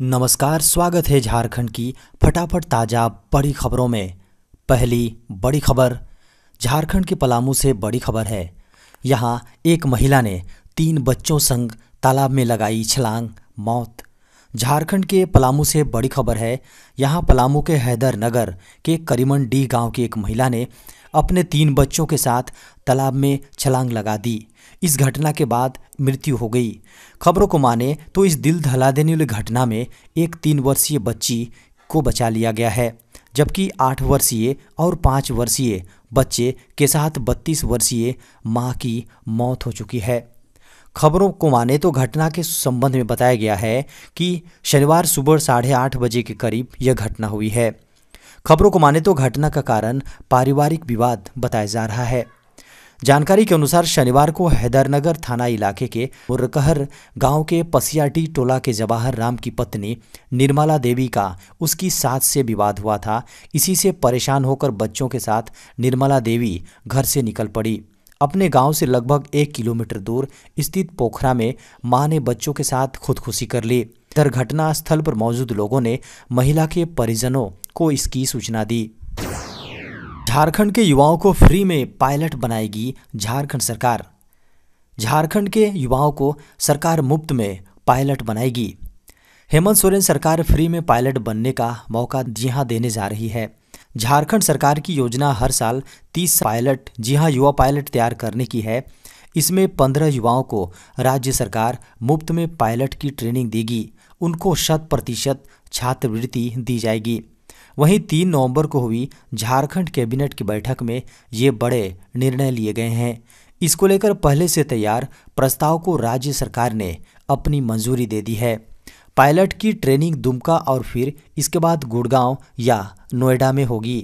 नमस्कार स्वागत है झारखंड की फटाफट ताज़ा बड़ी खबरों में पहली बड़ी खबर झारखंड के पलामू से बड़ी खबर है यहाँ एक महिला ने तीन बच्चों संग तालाब में लगाई छलांग मौत झारखंड के पलामू से बड़ी खबर है यहाँ पलामू के हैदर नगर के करीमन डी गांव की एक महिला ने अपने तीन बच्चों के साथ तालाब में छलांग लगा दी इस घटना के बाद मृत्यु हो गई खबरों को माने तो इस दिल दहला देने वाली घटना में एक तीन वर्षीय बच्ची को बचा लिया गया है जबकि आठ वर्षीय और पाँच वर्षीय बच्चे के साथ बत्तीस वर्षीय माँ की मौत हो चुकी है खबरों को माने तो घटना के संबंध में बताया गया है कि शनिवार सुबह साढ़े आठ बजे के करीब यह घटना हुई है खबरों को माने तो घटना का कारण पारिवारिक विवाद बताया जा रहा है जानकारी के अनुसार शनिवार को हैदरनगर थाना इलाके के मुरकहर गांव के पसियाटी टोला के जवाहर राम की पत्नी निर्मला देवी का उसकी सास से विवाद हुआ था इसी से परेशान होकर बच्चों के साथ निर्मला देवी घर से निकल पड़ी अपने गांव से लगभग एक किलोमीटर दूर स्थित पोखरा में मां ने बच्चों के साथ खुदकुशी कर ली इधर घटना स्थल पर मौजूद लोगों ने महिला के परिजनों को इसकी सूचना दी झारखंड के युवाओं को फ्री में पायलट बनाएगी झारखंड सरकार झारखंड के युवाओं को सरकार मुफ्त में पायलट बनाएगी हेमंत सोरेन सरकार फ्री में पायलट बनने का मौका यहाँ देने जा रही है झारखंड सरकार की योजना हर साल 30 पायलट जी हाँ युवा पायलट तैयार करने की है इसमें 15 युवाओं को राज्य सरकार मुफ्त में पायलट की ट्रेनिंग देगी उनको शत प्रतिशत छात्रवृत्ति दी जाएगी वहीं तीन नवंबर को हुई झारखंड कैबिनेट की बैठक में ये बड़े निर्णय लिए गए हैं इसको लेकर पहले से तैयार प्रस्ताव को राज्य सरकार ने अपनी मंजूरी दे दी है पायलट की ट्रेनिंग दुमका और फिर इसके बाद गुड़गांव या नोएडा में होगी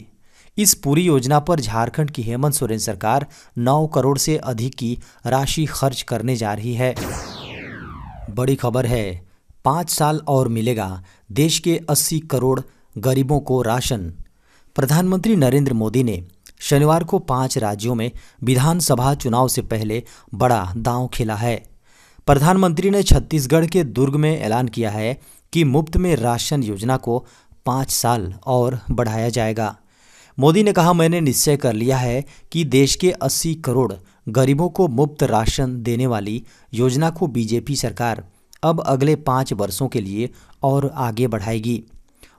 इस पूरी योजना पर झारखंड की हेमंत सोरेन सरकार 9 करोड़ से अधिक की राशि खर्च करने जा रही है बड़ी खबर है पाँच साल और मिलेगा देश के 80 करोड़ गरीबों को राशन प्रधानमंत्री नरेंद्र मोदी ने शनिवार को पांच राज्यों में विधानसभा चुनाव से पहले बड़ा दांव खेला है प्रधानमंत्री ने छत्तीसगढ़ के दुर्ग में ऐलान किया है कि मुफ्त में राशन योजना को पाँच साल और बढ़ाया जाएगा मोदी ने कहा मैंने निश्चय कर लिया है कि देश के 80 करोड़ गरीबों को मुफ्त राशन देने वाली योजना को बीजेपी सरकार अब अगले पाँच वर्षों के लिए और आगे बढ़ाएगी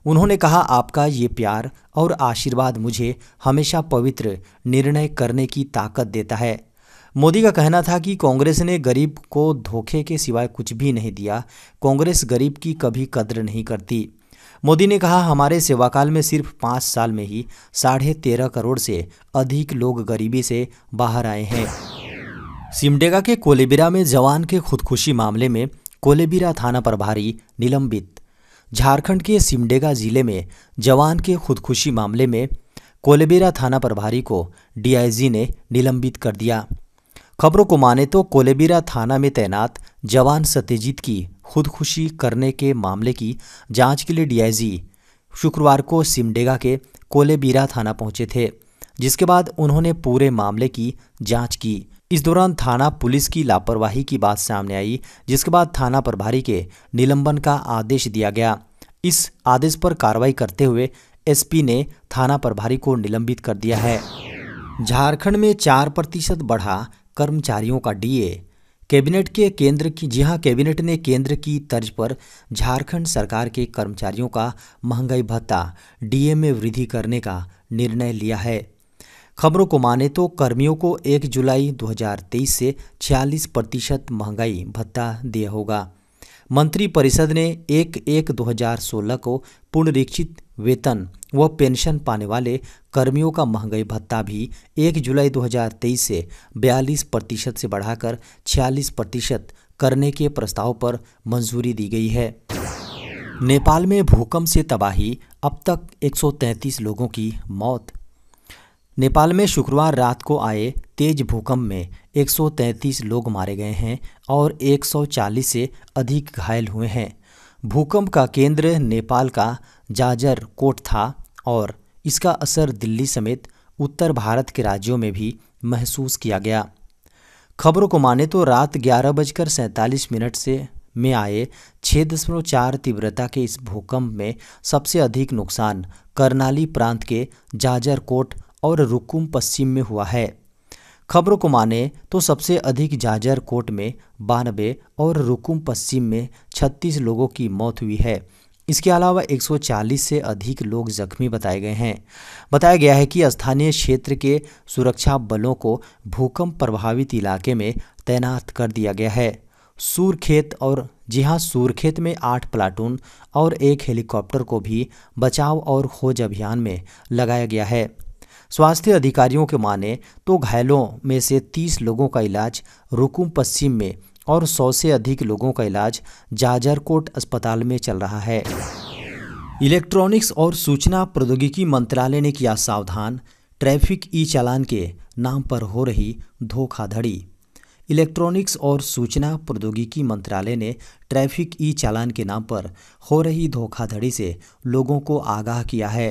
उन्होंने कहा आपका ये प्यार और आशीर्वाद मुझे हमेशा पवित्र निर्णय करने की ताकत देता है मोदी का कहना था कि कांग्रेस ने गरीब को धोखे के सिवाय कुछ भी नहीं दिया कांग्रेस गरीब की कभी कद्र नहीं करती मोदी ने कहा हमारे सेवाकाल में सिर्फ पाँच साल में ही साढ़े तेरह करोड़ से अधिक लोग गरीबी से बाहर आए हैं सिमडेगा के कोलेबिरा में जवान के खुदकुशी मामले में कोलेबिरा थाना प्रभारी निलंबित झारखंड के सिमडेगा जिले में जवान के खुदकुशी मामले में कोलेबिरा थाना प्रभारी को डीआईजी ने निलंबित कर दिया खबरों को माने तो कोलेबीरा थाना में तैनात जवान सत्यजीत की खुदकुशी करने के मामले की जांच के लिए डीआईजी शुक्रवार को सिमडेगा के कोलेबीरा थाना पहुंचे थे जिसके बाद उन्होंने पूरे मामले की जांच की इस दौरान थाना पुलिस की लापरवाही की बात सामने आई जिसके बाद थाना प्रभारी के निलंबन का आदेश दिया गया इस आदेश पर कार्रवाई करते हुए एसपी ने थाना प्रभारी को निलंबित कर दिया है झारखंड में चार प्रतिशत बढ़ा कर्मचारियों का डीए कैबिनेट के केंद्र की जी हाँ कैबिनेट ने केंद्र की तर्ज पर झारखंड सरकार के कर्मचारियों का महंगाई भत्ता डीए में वृद्धि करने का निर्णय लिया है खबरों को माने तो कर्मियों को 1 जुलाई 2023 से 46 प्रतिशत महंगाई भत्ता दिया होगा मंत्रिपरिषद ने एक एक 2016 को पुनरीक्षित वेतन व पेंशन पाने वाले कर्मियों का महंगाई भत्ता भी 1 जुलाई 2023 से 42 प्रतिशत से बढ़ाकर 46 प्रतिशत करने के प्रस्ताव पर मंजूरी दी गई है नेपाल में भूकंप से तबाही अब तक 133 लोगों की मौत नेपाल में शुक्रवार रात को आए तेज भूकंप में 133 लोग मारे गए हैं और 140 से अधिक घायल हुए हैं भूकंप का केंद्र नेपाल का जाजर कोट था और इसका असर दिल्ली समेत उत्तर भारत के राज्यों में भी महसूस किया गया खबरों को माने तो रात ग्यारह बजकर सैंतालीस मिनट से में आए 6.4 तीव्रता के इस भूकंप में सबसे अधिक नुकसान करनाली प्रांत के जाजरकोट और रुकुम पश्चिम में हुआ है खबरों को माने तो सबसे अधिक जाजर कोट में बानबे और रुकुम पश्चिम में 36 लोगों की मौत हुई है इसके अलावा 140 से अधिक लोग जख्मी बताए गए हैं बताया गया है कि स्थानीय क्षेत्र के सुरक्षा बलों को भूकंप प्रभावित इलाके में तैनात कर दिया गया है सूरखेत और जी हाँ सूरखेत में आठ प्लाटून और एक हेलीकॉप्टर को भी बचाव और खोज अभियान में लगाया गया है स्वास्थ्य अधिकारियों के माने तो घायलों में से 30 लोगों का इलाज रुकुम पश्चिम में और 100 से अधिक लोगों का इलाज जाजरकोट अस्पताल में चल रहा है इलेक्ट्रॉनिक्स और सूचना प्रौद्योगिकी मंत्रालय ने किया सावधान ट्रैफिक ई चालान के नाम पर हो रही धोखाधड़ी इलेक्ट्रॉनिक्स और सूचना प्रौद्योगिकी मंत्रालय ने ट्रैफिक ई चालान के नाम पर हो रही धोखाधड़ी से लोगों को आगाह किया है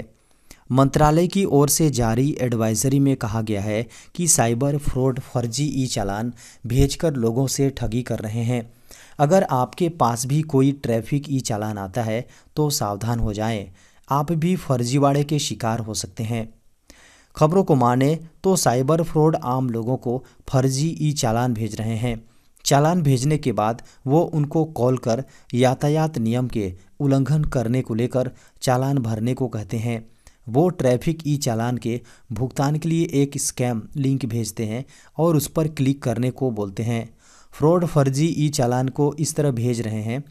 मंत्रालय की ओर से जारी एडवाइजरी में कहा गया है कि साइबर फ्रॉड फर्जी ई चालान भेजकर लोगों से ठगी कर रहे हैं अगर आपके पास भी कोई ट्रैफिक ई चालान आता है तो सावधान हो जाएं। आप भी फर्जीवाड़े के शिकार हो सकते हैं खबरों को माने तो साइबर फ्रॉड आम लोगों को फर्जी ई चालान भेज रहे हैं चालान भेजने के बाद वो उनको कॉल कर यातायात नियम के उल्लंघन करने को लेकर चालान भरने को कहते हैं वो ट्रैफिक ई चालान के भुगतान के लिए एक स्कैम लिंक भेजते हैं और उस पर क्लिक करने को बोलते हैं फ्रॉड फर्जी ई चालान को इस तरह भेज रहे हैं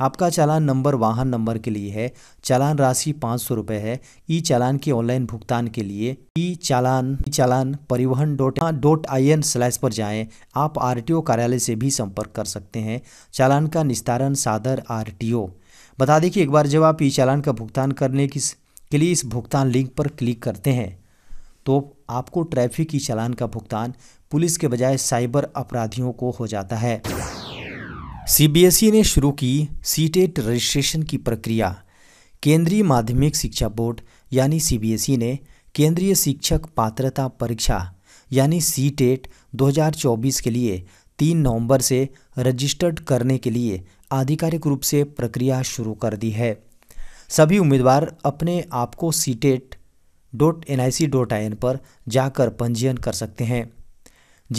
आपका चालान नंबर वाहन नंबर के लिए है चालान राशि पाँच सौ रुपये है ई चालान के ऑनलाइन भुगतान के लिए ई चालान e challan Parivahan dot dot I N slash पर जाएं आप आरटीओ कार्यालय से भी संपर्क कर सकते हैं चालान का निस्तारण सादर आरटीओ बता दें कि एक बार जब आप ई चालान का भुगतान करने की के लिए इस भुगतान लिंक पर क्लिक करते हैं तो आपको ट्रैफिक की चलान का भुगतान पुलिस के बजाय साइबर अपराधियों को हो जाता है सीबीएसई ने शुरू की सीटेट रजिस्ट्रेशन की प्रक्रिया केंद्रीय माध्यमिक शिक्षा बोर्ड यानी सीबीएसई ने केंद्रीय शिक्षक पात्रता परीक्षा यानी सी टेट 2024 के लिए 3 नवंबर से रजिस्टर्ड करने के लिए आधिकारिक रूप से प्रक्रिया शुरू कर दी है सभी उम्मीदवार अपने आप को CTET dot N I C dot I N पर जाकर पंजीयन कर सकते हैं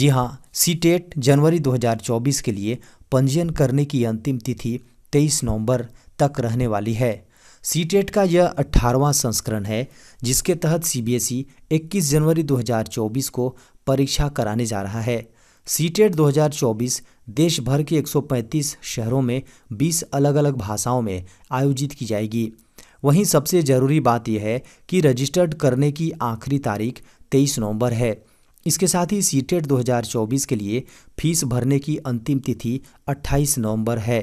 जी हाँ सीटेट जनवरी 2024 के लिए पंजीयन करने की अंतिम तिथि 23 नवंबर तक रहने वाली है सीटेट का यह अट्ठारहवां संस्करण है जिसके तहत e सीबीएसई 21 जनवरी 2024 को परीक्षा कराने जा रहा है सीटेट 2024 देश भर के 135 शहरों में 20 अलग अलग भाषाओं में आयोजित की जाएगी वहीं सबसे ज़रूरी बात यह है कि रजिस्टर्ड करने की आखिरी तारीख तेईस नवंबर है इसके साथ ही सीटेट 2024 के लिए फीस भरने की अंतिम तिथि 28 नवंबर है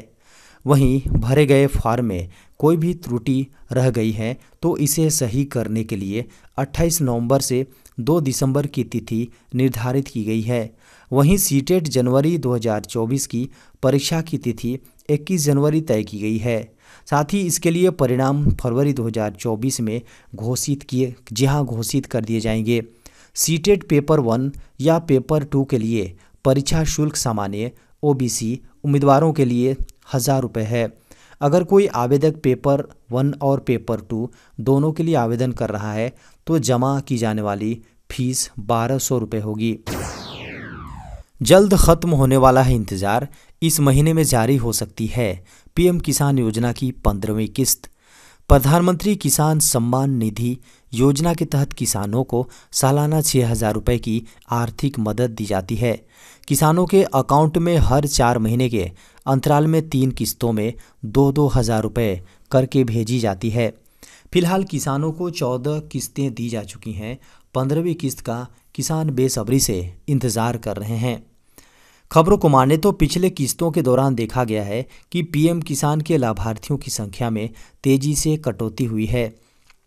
वहीं भरे गए फॉर्म में कोई भी त्रुटि रह गई है तो इसे सही करने के लिए 28 नवंबर से 2 दिसंबर की तिथि निर्धारित की गई है वहीं सीटेट जनवरी 2024 की परीक्षा की तिथि 21 जनवरी तय की गई है साथ ही इसके लिए परिणाम फरवरी 2024 में घोषित किए जी हाँ घोषित कर दिए जाएंगे सीटेट पेपर वन या पेपर टू के लिए परीक्षा शुल्क सामान्य ओबीसी उम्मीदवारों के लिए हज़ार रुपये है अगर कोई आवेदक पेपर वन और पेपर टू दोनों के लिए आवेदन कर रहा है तो जमा की जाने वाली फीस बारह सौ रुपये होगी जल्द ख़त्म होने वाला है इंतज़ार इस महीने में जारी हो सकती है पीएम किसान योजना की पंद्रहवीं किस्त प्रधानमंत्री किसान सम्मान निधि योजना के तहत किसानों को सालाना छः हज़ार रुपये की आर्थिक मदद दी जाती है किसानों के अकाउंट में हर चार महीने के अंतराल में तीन किस्तों में दो दो हज़ार रुपये करके भेजी जाती है फिलहाल किसानों को चौदह किस्तें दी जा चुकी हैं पंद्रहवीं किस्त का किसान बेसब्री से इंतज़ार कर रहे हैं खबरों को माने तो पिछले किस्तों के दौरान देखा गया है कि पीएम किसान के लाभार्थियों की संख्या में तेजी से कटौती हुई है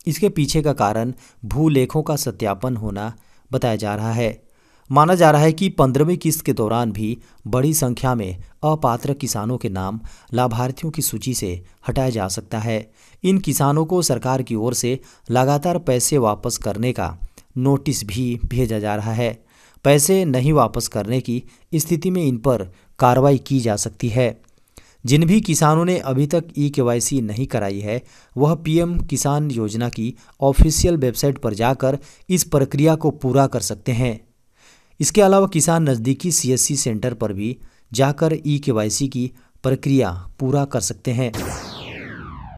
इसके पीछे का कारण भूलेखों का सत्यापन होना बताया जा रहा है माना जा रहा है कि पंद्रहवीं किस्त के दौरान भी बड़ी संख्या में अपात्र किसानों के नाम लाभार्थियों की सूची से हटाया जा सकता है इन किसानों को सरकार की ओर से लगातार पैसे वापस करने का नोटिस भी भेजा जा रहा है पैसे नहीं वापस करने की स्थिति में इन पर कार्रवाई की जा सकती है जिन भी किसानों ने अभी तक ई e के नहीं कराई है वह पीएम किसान योजना की ऑफिशियल वेबसाइट पर जाकर इस प्रक्रिया को पूरा कर सकते हैं इसके अलावा किसान नज़दीकी सीएससी सेंटर पर भी जाकर ई e के की प्रक्रिया पूरा कर सकते हैं